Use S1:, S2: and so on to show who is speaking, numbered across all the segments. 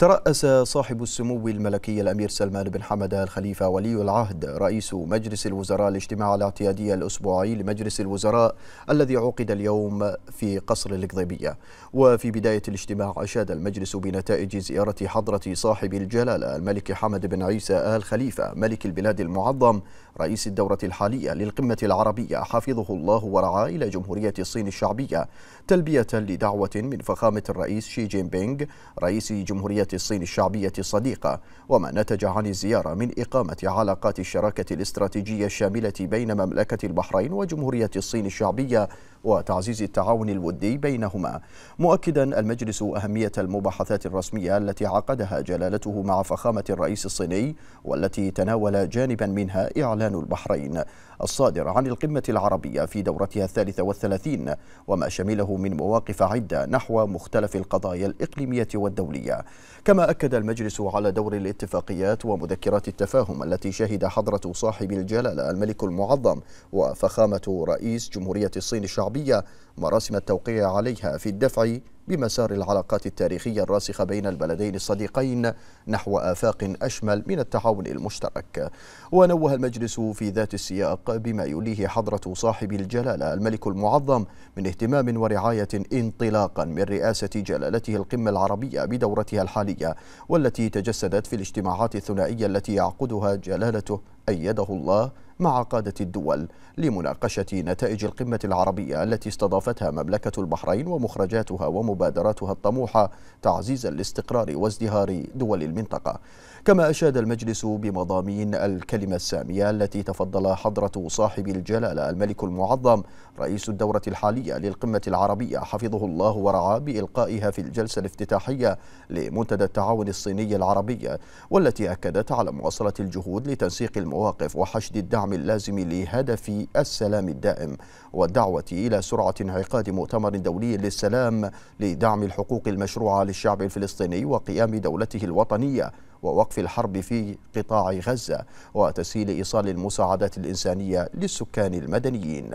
S1: ترأس صاحب السمو الملكي الأمير سلمان بن حمد الخليفة ولي العهد رئيس مجلس الوزراء الاجتماع الاعتيادي الأسبوعي لمجلس الوزراء الذي عقد اليوم في قصر القضيبية وفي بداية الاجتماع أشاد المجلس بنتائج زيارة حضرة صاحب الجلالة الملك حمد بن عيسى آل خليفة ملك البلاد المعظم رئيس الدورة الحالية للقمة العربية حفظه الله ورعاه إلى جمهورية الصين الشعبية تلبية لدعوة من فخامة الرئيس شي جين بينغ رئيس جمهورية الصين الشعبية الصديقة وما نتج عن الزيارة من إقامة علاقات الشراكة الاستراتيجية الشاملة بين مملكة البحرين وجمهورية الصين الشعبية وتعزيز التعاون الودي بينهما مؤكدا المجلس أهمية المباحثات الرسمية التي عقدها جلالته مع فخامة الرئيس الصيني والتي تناول جانبا منها إعلان البحرين الصادر عن القمة العربية في دورتها الثالثة والثلاثين وما شمله من مواقف عدة نحو مختلف القضايا الإقليمية والدولية كما أكد المجلس على دور الاتفاقيات ومذكرات التفاهم التي شهد حضرة صاحب الجلالة الملك المعظم وفخامة رئيس جمهورية الصين الشعبية مراسم التوقيع عليها في الدفع بمسار العلاقات التاريخية الراسخة بين البلدين الصديقين نحو آفاق أشمل من التعاون المشترك ونوه المجلس في ذات السياق بما يليه حضرة صاحب الجلالة الملك المعظم من اهتمام ورعاية انطلاقا من رئاسة جلالته القمة العربية بدورتها الحالية والتي تجسدت في الاجتماعات الثنائية التي يعقدها جلالته أيده الله مع قادة الدول لمناقشة نتائج القمة العربية التي استضافتها مملكة البحرين ومخرجاتها ومبادراتها الطموحة تعزيز الاستقرار وازدهار دول المنطقة كما أشاد المجلس بمضامين الكلمة السامية التي تفضل حضرة صاحب الجلالة الملك المعظم رئيس الدورة الحالية للقمة العربية حفظه الله ورعاه بإلقائها في الجلسة الافتتاحية لمنتدى التعاون الصيني العربي والتي أكدت على مواصلة الجهود لتنسيق المواقف وحشد الدعم اللازم لهدف السلام الدائم والدعوة إلى سرعة انعقاد مؤتمر دولي للسلام لدعم الحقوق المشروعة للشعب الفلسطيني وقيام دولته الوطنية ووقف الحرب في قطاع غزة وتسهيل إيصال المساعدات الإنسانية للسكان المدنيين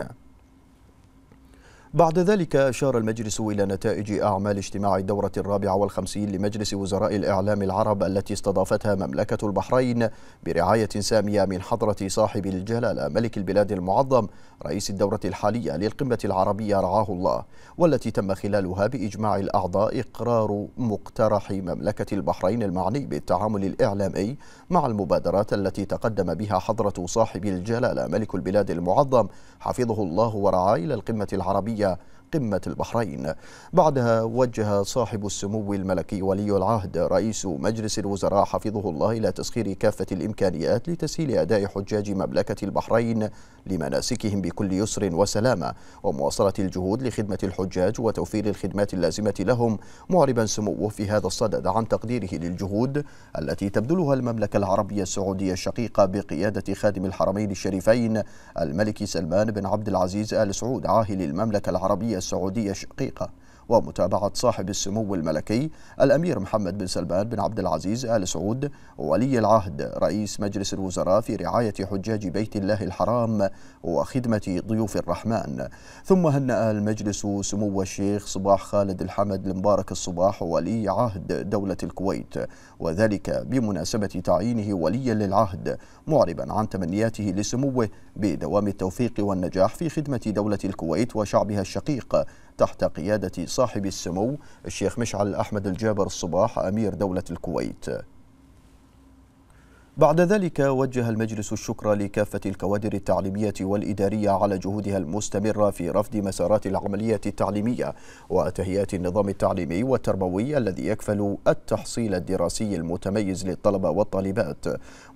S1: بعد ذلك أشار المجلس إلى نتائج أعمال اجتماع الدورة الرابعة والخمسين لمجلس وزراء الإعلام العرب التي استضافتها مملكة البحرين برعاية سامية من حضرة صاحب الجلالة ملك البلاد المعظم رئيس الدورة الحالية للقمة العربية رعاه الله والتي تم خلالها بإجماع الأعضاء إقرار مقترح مملكة البحرين المعني بالتعامل الإعلامي مع المبادرات التي تقدم بها حضرة صاحب الجلالة ملك البلاد المعظم حفظه الله ورعاه إلى القمة العربية Yeah. قمة البحرين بعدها وجه صاحب السمو الملكي ولي العهد رئيس مجلس الوزراء حفظه الله إلى تسخير كافة الإمكانيات لتسهيل أداء حجاج مملكة البحرين لمناسكهم بكل يسر وسلامة ومواصلة الجهود لخدمة الحجاج وتوفير الخدمات اللازمة لهم معربا سموه في هذا الصدد عن تقديره للجهود التي تبذلها المملكة العربية السعودية الشقيقة بقيادة خادم الحرمين الشريفين الملك سلمان بن عبد العزيز آل سعود عاهل المملكة العربية السعودية شقيقة ومتابعة صاحب السمو الملكي الأمير محمد بن سلمان بن عبد العزيز آل سعود ولي العهد رئيس مجلس الوزراء في رعاية حجاج بيت الله الحرام وخدمة ضيوف الرحمن ثم هنأ المجلس سمو الشيخ صباح خالد الحمد المبارك الصباح ولي عهد دولة الكويت وذلك بمناسبة تعيينه وليا للعهد معربا عن تمنياته لسموه بدوام التوفيق والنجاح في خدمة دولة الكويت وشعبها الشقيق تحت قيادة صاحب السمو الشيخ مشعل أحمد الجابر الصباح أمير دولة الكويت بعد ذلك وجه المجلس الشكر لكافة الكوادر التعليمية والإدارية على جهودها المستمرة في رفض مسارات العملية التعليمية وتهيئة النظام التعليمي والتربوي الذي يكفل التحصيل الدراسي المتميز للطلبة والطالبات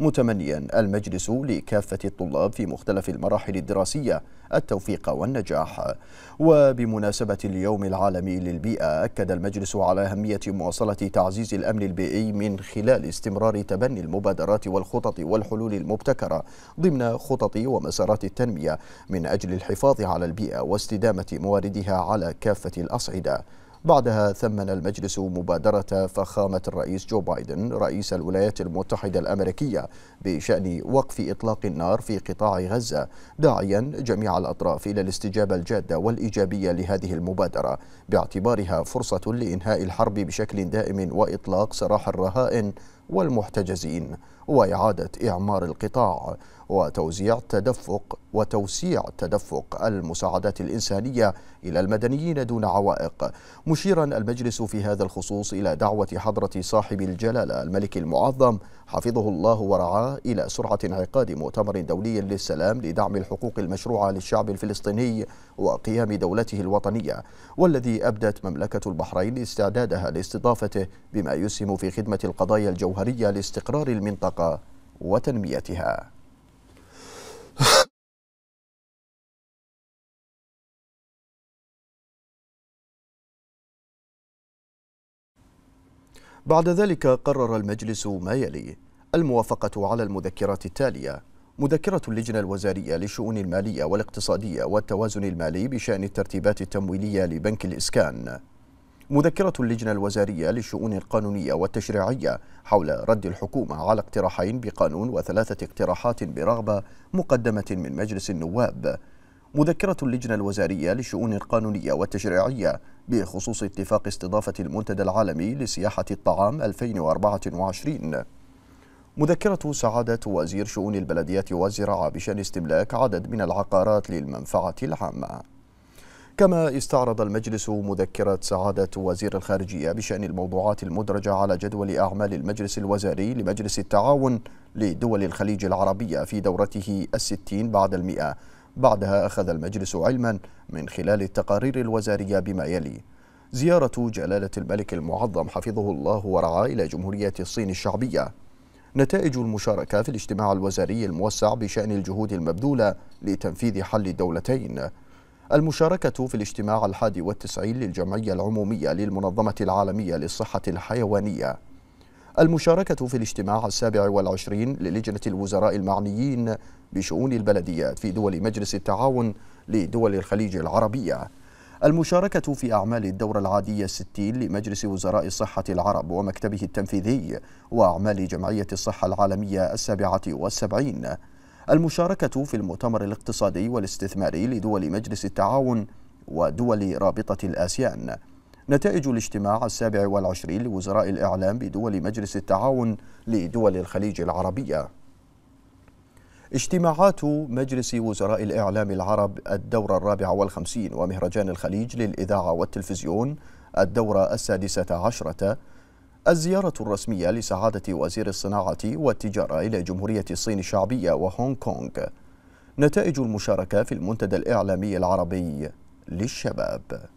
S1: متمنيا المجلس لكافة الطلاب في مختلف المراحل الدراسية التوفيق والنجاح وبمناسبة اليوم العالمي للبيئة أكد المجلس على أهمية مواصلة تعزيز الأمن البيئي من خلال استمرار تبني المبادرات والخطط والحلول المبتكرة ضمن خطط ومسارات التنمية من أجل الحفاظ على البيئة واستدامة مواردها على كافة الأصعدة بعدها ثمن المجلس مبادرة فخامة الرئيس جو بايدن رئيس الولايات المتحدة الأمريكية بشأن وقف إطلاق النار في قطاع غزة داعيا جميع الأطراف إلى الاستجابة الجادة والإيجابية لهذه المبادرة باعتبارها فرصة لإنهاء الحرب بشكل دائم وإطلاق سراح الرهائن والمحتجزين وإعادة إعمار القطاع وتوزيع تدفق وتوسيع تدفق المساعدات الإنسانية إلى المدنيين دون عوائق مشيرا المجلس في هذا الخصوص إلى دعوة حضرة صاحب الجلالة الملك المعظم حفظه الله ورعاه إلى سرعة انعقاد مؤتمر دولي للسلام لدعم الحقوق المشروعة للشعب الفلسطيني وقيام دولته الوطنية والذي أبدت مملكة البحرين استعدادها لاستضافته بما يسهم في خدمة القضايا الجوهرية جوهرية لاستقرار المنطقة وتنميتها بعد ذلك قرر المجلس ما يلي الموافقة على المذكرات التالية مذكرة اللجنة الوزارية للشؤون المالية والاقتصادية والتوازن المالي بشأن الترتيبات التمويلية لبنك الإسكان مذكرة اللجنة الوزارية للشؤون القانونية والتشريعية حول رد الحكومة على اقتراحين بقانون وثلاثة اقتراحات برغبة مقدمة من مجلس النواب مذكرة اللجنة الوزارية للشؤون القانونية والتشريعية بخصوص اتفاق استضافة المنتدى العالمي لسياحة الطعام 2024 مذكرة سعادة وزير شؤون البلديات والزراعة بشأن استملاك عدد من العقارات للمنفعة العامة كما استعرض المجلس مذكرة سعادة وزير الخارجية بشأن الموضوعات المدرجة على جدول أعمال المجلس الوزاري لمجلس التعاون لدول الخليج العربية في دورته الستين بعد المئة بعدها أخذ المجلس علما من خلال التقارير الوزارية بما يلي زيارة جلالة الملك المعظم حفظه الله ورعاه إلى جمهورية الصين الشعبية نتائج المشاركة في الاجتماع الوزاري الموسع بشأن الجهود المبذولة لتنفيذ حل الدولتين المشاركة في الاجتماع الحادي والتسعين للجمعية العمومية للمنظمة العالمية للصحة الحيوانية المشاركة في الاجتماع السابع والعشرين للجنة الوزراء المعنيين بشؤون البلديات في دول مجلس التعاون لدول الخليج العربية المشاركة في أعمال الدورة العادية الستين لمجلس وزراء الصحة العرب ومكتبه التنفيذي وأعمال جمعية الصحة العالمية السابعة والسبعين المشاركة في المؤتمر الاقتصادي والاستثماري لدول مجلس التعاون ودول رابطة الآسيان نتائج الاجتماع السابع والعشرين لوزراء الإعلام بدول مجلس التعاون لدول الخليج العربية اجتماعات مجلس وزراء الإعلام العرب الدورة الرابعة والخمسين ومهرجان الخليج للإذاعة والتلفزيون الدورة السادسة عشرة الزيارة الرسمية لسعادة وزير الصناعة والتجارة إلى جمهورية الصين الشعبية وهونغ كونغ نتائج المشاركة في المنتدى الإعلامي العربي للشباب